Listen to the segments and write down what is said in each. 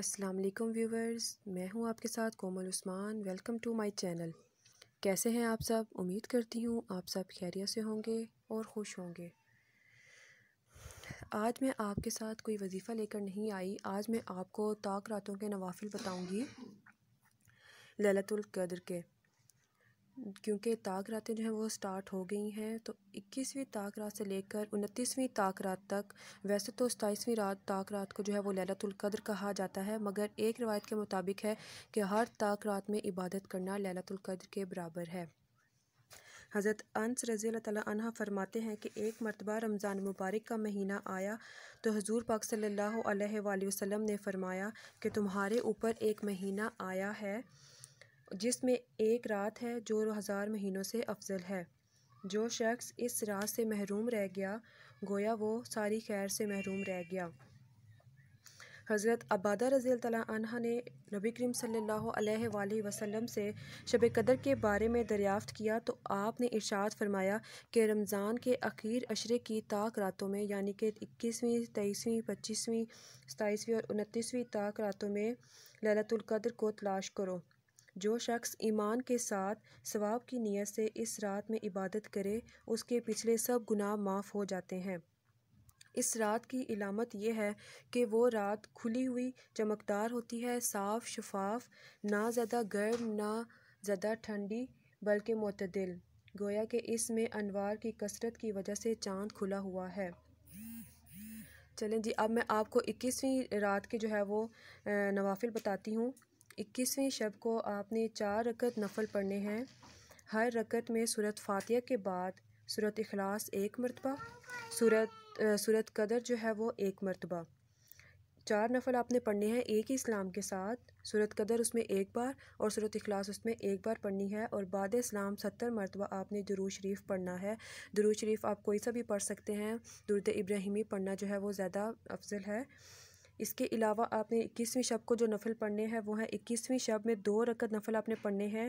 अस्सलाम वालेकुम व्यूवर्स मैं हूं आपके साथ Komal Usman welcome to my channel कैसे हैं आप सब उम्मीद करती हूं आप सब खैरियत से होंगे और खुश होंगे आज मैं आपके साथ कोई वजीफ़ा लेकर नहीं आई आज मैं आपको ताक रातों के नवाफिल बताऊंगी ललतुल कदर के क्योंकि ताक रातें जो हैं वो स्टार्ट हो गई हैं तो इक्कीसवीं ताक रात से लेकर उनतीसवीं ताक रात तक वैसे तो सताईसवीं रात ताक रात को जो है वो लैलतुल्कद्र कहा जाता है मगर एक रिवायत के मुताबिक है कि हर ताक रात में इबादत करना लैलतुल्कद्र के बराबर है हज़रत अंस रज़ी तह फरमाते हैं कि एक मरतबा रमज़ान मुबारक का महीना आया तो हजूर पाक सल्लल्लाहु अलैहि वसल्लम ने फ़रमाया कि तुम्हारे ऊपर एक महीना आया है जिसमें एक रात है जो हज़ार महीनों से अफजल है जो शख्स इस रात से महरूम रह गया गोया वो सारी खैर से महरूम रह गया हज़रत अबादा रज़ी तह ने नबी करीम सल्ला वसलम से शब कदर के बारे में दरियाफ़त किया तो आपने इर्शाद फरमाया कि रमज़ान के अखीर अशरे की ताक रातों में यानी कि इक्कीसवीं तेईसवीं पच्चीसवीं सताईसवीं और उनतीसवीं ताक रातों में ललतुल्कद्र को तलाश करो जो शख्स ईमान के साथ सवाब की नीयत से इस रात में इबादत करे उसके पिछले सब गुनाह माफ़ हो जाते हैं इस रात की इलामत यह है कि वो रात खुली हुई चमकदार होती है साफ शफाफ ना ज़्यादा गर्म ना ज़्यादा ठंडी बल्कि मतदिल गोया कि इसमें अनवार की कसरत की वजह से चांद खुला हुआ है चलें जी अब मैं आपको इक्कीसवीं रात के जो है वो नवाफिल बताती हूँ इक्कीसवें शब को आपने चार रकत नफल पढ़ने हैं हर रकत में सूरत फातिया के बाद सूरत अखलास एक मरतबा सूरत सूरत कदर जो है वो एक मरतबा चार नफल आपने पढ़ने हैं एक ही इस्लाम के साथ सूरत कदर उसमें एक बार और सूरत अखलास उसमें एक बार पढ़नी है और बाद इस्लाम सत्तर मरतबा आपने दरू शरीफ़ पढ़ना है दरू शरीफ़ आप कोई सा भी पढ़ सकते हैं दुरद इब्राहिमी पढ़ना जो है वो ज़्यादा अफजल है इसके अलावा आपने इक्कीसवीं शब को जो नफल पढ़ने हैं वो हैं इक्कीसवीं शब में दो रकत नफल आपने पढ़ने हैं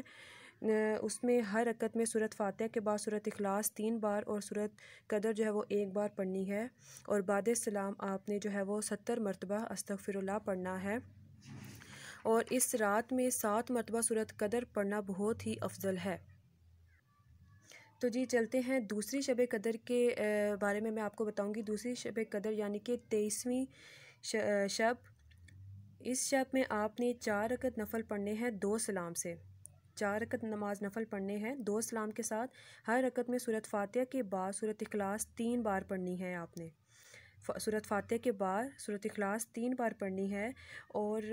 उसमें हर रकत में सूरत फातह के बाद सूरत अखलास तीन बार और सूरत कदर जो है वो एक बार पढ़नी है और बाद सलाम आपने जो है वो सत्तर मरतबा अस्तफ़िरल्ला पढ़ना है और इस रात में सात मरतबा सूरत कदर पढ़ना बहुत ही अफजल है तो जी चलते हैं दूसरी शब कदर के बारे में मैं आपको बताऊंगी दूसरी शब कदर यानी कि तेईसवीं शब इस शब में आपने चार रकत नफल पढ़ने हैं दो सलाम से चार रकत नमाज नफल पढ़ने हैं दो सलाम के साथ हर रकत में सूरत फ़ातह के बाद सूरत अखलास तीन बार पढ़नी है आपने सूरत फातह के बाद सूरत अखलास तीन बार पढ़नी है और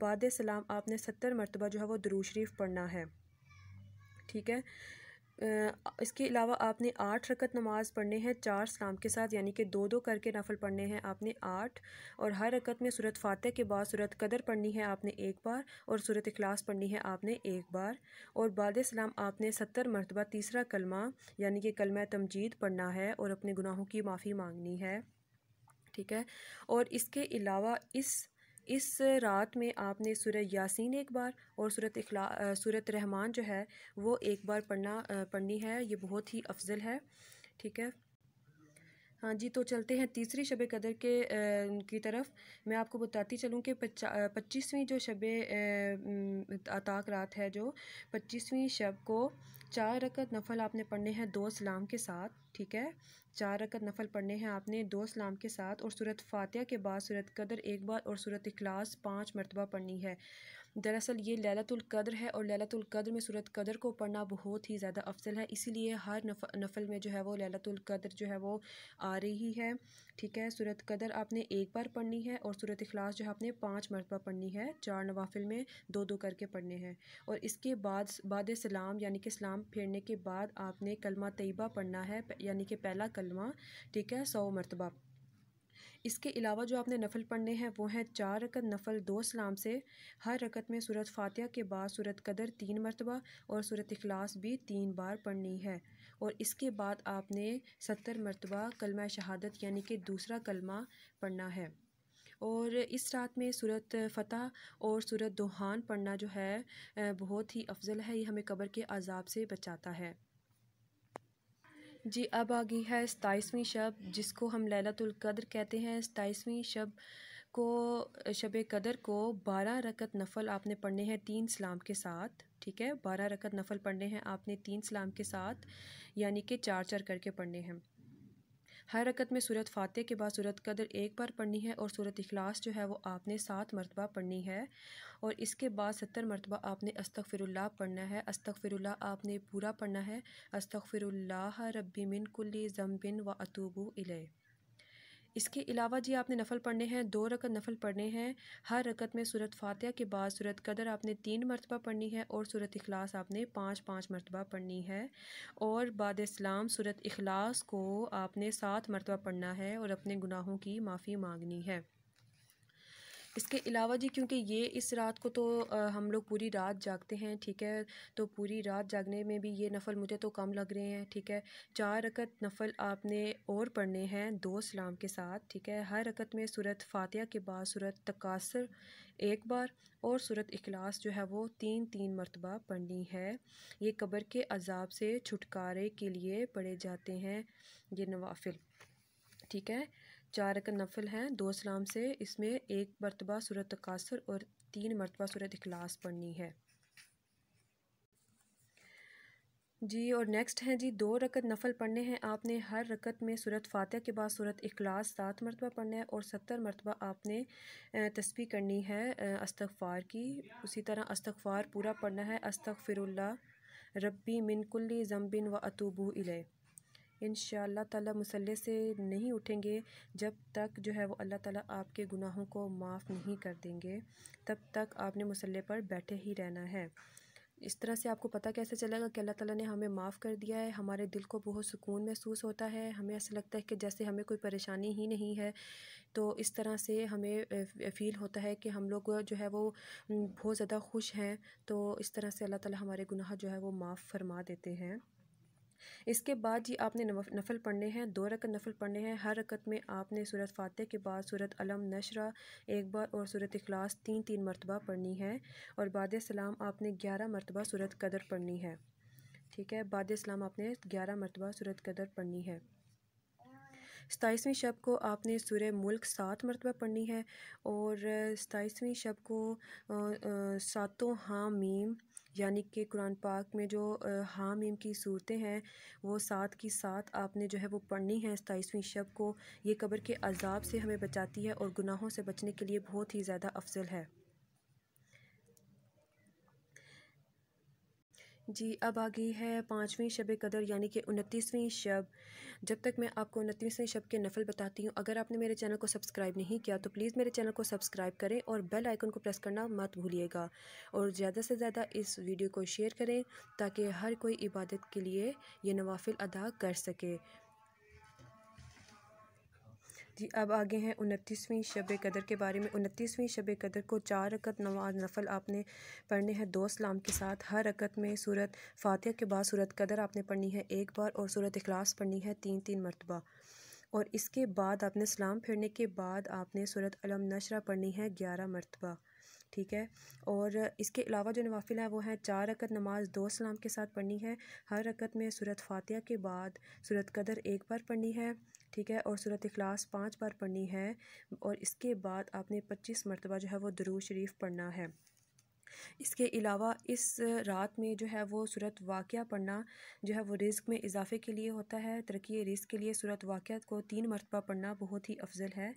बाद सलाम आपने सत्तर मरतबा जो है वो दरू शरीफ पढ़ना है ठीक है इसके अलावा आपने आठ रकत नमाज पढ़ने हैं चार सलाम के साथ यानी कि दो दो करके नफल पढ़ने हैं आपने आठ और हर रकत में सूरत फ़ातह के बाद सूरत कदर पढ़नी है आपने एक बार और सूरत अखलास पढ़नी है आपने एक बार और बाद सलाम आपने सत्तर मरतबा तीसरा कलमा यानी कि कलमा तमजीद पढ़ना है और अपने गुनाहों की माफ़ी मांगनी है ठीक है और इसके अलावा इस इस रात में आपने सूरत यासीन एक बार और सूरत अखला सूरत रहमान जो है वो एक बार पढ़ना पढ़नी है ये बहुत ही अफजल है ठीक है हाँ जी तो चलते हैं तीसरी शब कदर के आ, की तरफ मैं आपको बताती चलूँ कि पच्चीसवीं जो शब अताक रात है जो पच्चीसवीं शब को चार रकत नफल आपने पढ़ने हैं दो सलाम के साथ ठीक है चार रकत नफल पढ़ने हैं आपने दो सलाम के साथ और सूरत फातह के बाद सूरत कदर एक बार और सूरत अखलास पाँच मरतबा पढ़नी है दरअसल ये लैलतुल्कद्र है और लैलतुल्कद्र में सूरत कदर को पढ़ना बहुत ही ज़्यादा अफसल है इसीलिए हर नफ, नफल में जो है वो लैलतुल्कद्र जो है वो आ रही है ठीक है सूरत कदर आपने एक बार पढ़नी है और सूरत अखलास जो है आपने पाँच मरतबा पढ़नी है चार नवाफिल में दो दो करके पढ़ने हैं और इसके बाद बाद सलाम यानी कि सलाम फेरने के बाद आपने कलमा तयबा पढ़ना है यानी कि पहला कलमा ठीक है सौ मरतबा इसके अलावा जो आपने नफल पढ़ने हैं वो हैं चार रकत नफल दो सलाम से हर रकत में सूरत फातह के बाद सूरत कदर तीन मरतबा और सूरत अखलास भी तीन बार पढ़नी है और इसके बाद आपने सत्तर मरतबा कलमा शहादत यानी कि दूसरा कलमा पढ़ना है और इस रात में सूरत फ़तह और सूरत दोहान पढ़ना जो है बहुत ही अफजल है ये हमें कब्र के अजाब से बचाता है जी अब आ गई है सताईसवीं शब जिसको हम लैलतुल्कद्र कहते हैं सताईसवीं शब को शब कदर को बारह रकत नफल आपने पढ़ने हैं तीन सलाम के साथ ठीक है बारह रकत नफल पढ़ने हैं आपने तीन सलाम के साथ यानी कि चार चार करके पढ़ने हैं हर रकत में सूरत फ़ातह के बाद सूरत कदर एक बार पढ़नी है और सूरत अखलास जो है वो आपने सात मरतबा पढ़नी है और इसके बाद सत्तर मरतबा आपने अस्तक फिरल्ला पढ़ना है अस्तक फिरल्ला आपने पूरा पढ़ना है अस्तक फिरल्ला रबी मिन कुल्ली ज़म्बिन व अतूबू इले इसके अलावा जी आपने नफल पढ़ने हैं दो रकत नफल पढ़ने हैं हर रकत में सूरत फातह के बाद सूरत कदर आपने तीन मरतबा पढ़नी है और सूरत अखलास आपने पाँच पाँच मरतबा पढ़नी है और बाद इस्लाम सूरत अखलास को आपने सात मरतबा पढ़ना है और अपने गुनाहों की माफ़ी मांगनी है इसके अलावा जी क्योंकि ये इस रात को तो हम लोग पूरी रात जागते हैं ठीक है तो पूरी रात जागने में भी ये नफल मुझे तो कम लग रहे हैं ठीक है चार रकत नफल आपने और पढ़ने हैं दो सलाम के साथ ठीक है हर रकत में सूरत फ़ातह के बाद सूरत तकासर एक बार और सूरत अखलास जो है वो तीन तीन मरतबा पढ़नी है ये कब्र के अजाब से छुटकारे के लिए पढ़े जाते हैं ये नवाफिल ठीक है चार रकत नफल हैं दो सलाम से इसमें एक मरतबा सूरत तकासर और तीन मरतबा सूरत अखलास पढ़नी है जी और नेक्स्ट हैं जी दो रकत नफल पढ़ने हैं आपने हर रकत में सूरत फातह के बाद सूरत इखलास सात मरतबा पढ़ना है और सत्तर मरतबा आपने तस्वीर करनी है अस्तफ़ार की उसी तरह अस्तफ़ार पूरा पढ़ना है अस्तफ़िरल्ला रब्बी मिनकुल्ली ज़म्बिन व अतूबू इले इन ताला मसल्ले से नहीं उठेंगे जब तक जो है वो अल्लाह ताला आपके गुनाहों को माफ़ नहीं कर देंगे तब तक आपने मसल्ले पर बैठे ही रहना है इस तरह से आपको पता कैसे चलेगा कि अल्लाह ताला ने हमें माफ़ कर दिया है हमारे दिल को बहुत सुकून महसूस होता है हमें ऐसा लगता है कि जैसे हमें कोई परेशानी ही नहीं है तो इस तरह से हमें फ़ील होता है कि हम लोग जो है वो बहुत ज़्यादा खुश हैं तो इस तरह से अल्लाह ताला हमारे गुनाह जो है वो माफ़ फरमा देते हैं इसके बाद जी आपने नफल पढ़ने हैं दो रकत नफल पढ़ने हैं हर रकत में आपने सूरत फ़ातह के बाद सूरत अलम नशरा एक बार और सूरत अखलास तीन तीन मरतबा पढ़नी है और बाद सलाम आपने ग्यारह मरतबा सूरत कदर पढ़नी है ठीक है बाद सलाम आपने ग्यारह मरतबा सूरत कदर पढ़नी है सताईसवीं शब को आपने सूर्य मुल्क सात मरतबा पढ़नी है और सताईसवीं शब को सातों हामीम यानी कि कुरान पाक में जो हाम इम की सूरतें हैं वो साथ की साथ आपने जो है वो पढ़नी है सताईसवीं शब को ये कब्र के अजाब से हमें बचाती है और गुनाहों से बचने के लिए बहुत ही ज़्यादा अफजल है जी अब आ गई है पाँचवीं शब कदर यानी कि उनतीसवीं शब जब तक मैं आपको उनतीसवें शब के नफल बताती हूँ अगर आपने मेरे चैनल को सब्सक्राइब नहीं किया तो प्लीज़ मेरे चैनल को सब्सक्राइब करें और बेल आइकन को प्रेस करना मत भूलिएगा और ज़्यादा से ज़्यादा इस वीडियो को शेयर करें ताकि हर कोई इबादत के लिए ये नवाफिल अदा कर सके जी अब आगे हैं उनतीसवीं शब कदर के बारे में उनतीसवीं शब कदर को चार रकत नमाज नफल आपने पढ़ने हैं दो सलाम के साथ हर रकत में सूरत फ़ातह के बाद सूरत कदर आपने पढ़नी है एक बार और सूरत अखलास पढ़नी है तीन तीन मरतबा और इसके बाद आपने सलाम फिरने के बाद आपने सूरत अलम नशरा पढ़नी है ग्यारह मरतबा ठीक है और इसके अलावा जो नवाफिल है वो है चार रकत नमाज दो सलाम के साथ पढ़नी है हर रकत में सूरत फातिया के बाद सूरत कदर एक बार पढ़नी है ठीक है और सूरत अखलास पाँच बार पढ़नी है और इसके बाद आपने पच्चीस मरतबा जो है वो दरू शरीफ पढ़ना है इसके अलावा इस रात में जो है वो सूरत वाक़ पढ़ना जो है वो रिस्क में इजाफे के लिए होता है तरक्की रिस्क के लिए सूरत वाक़ को तीन मरतबा पढ़ना बहुत ही अफजल है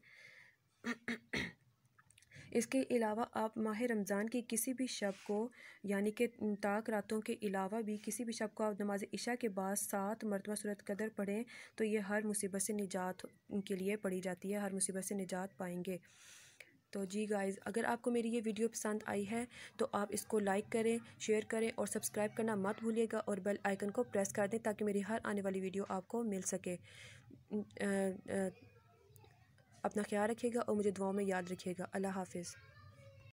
इसके अलावा आप माह रमज़ान की किसी भी शब को यानी कि ताक रातों के अलावा भी किसी भी शब को आप नमाज इशा के बाद सात मरतबा सूरत कदर पढ़ें तो ये हर मुसीबत से निजात के लिए पढ़ी जाती है हर मुसीबत से निजात पाएंगे तो जी गाइज़ अगर आपको मेरी ये वीडियो पसंद आई है तो आप इसको लाइक करें शेयर करें और सब्सक्राइब करना मत भूलिएगा और बेल आइकन को प्रेस कर दें ताकि मेरी हर आने वाली वीडियो आपको मिल सके आ, आ, अपना ख्याल रखिएगा और मुझे दुआओं में याद रखिएगा अल्लाह हाफिज़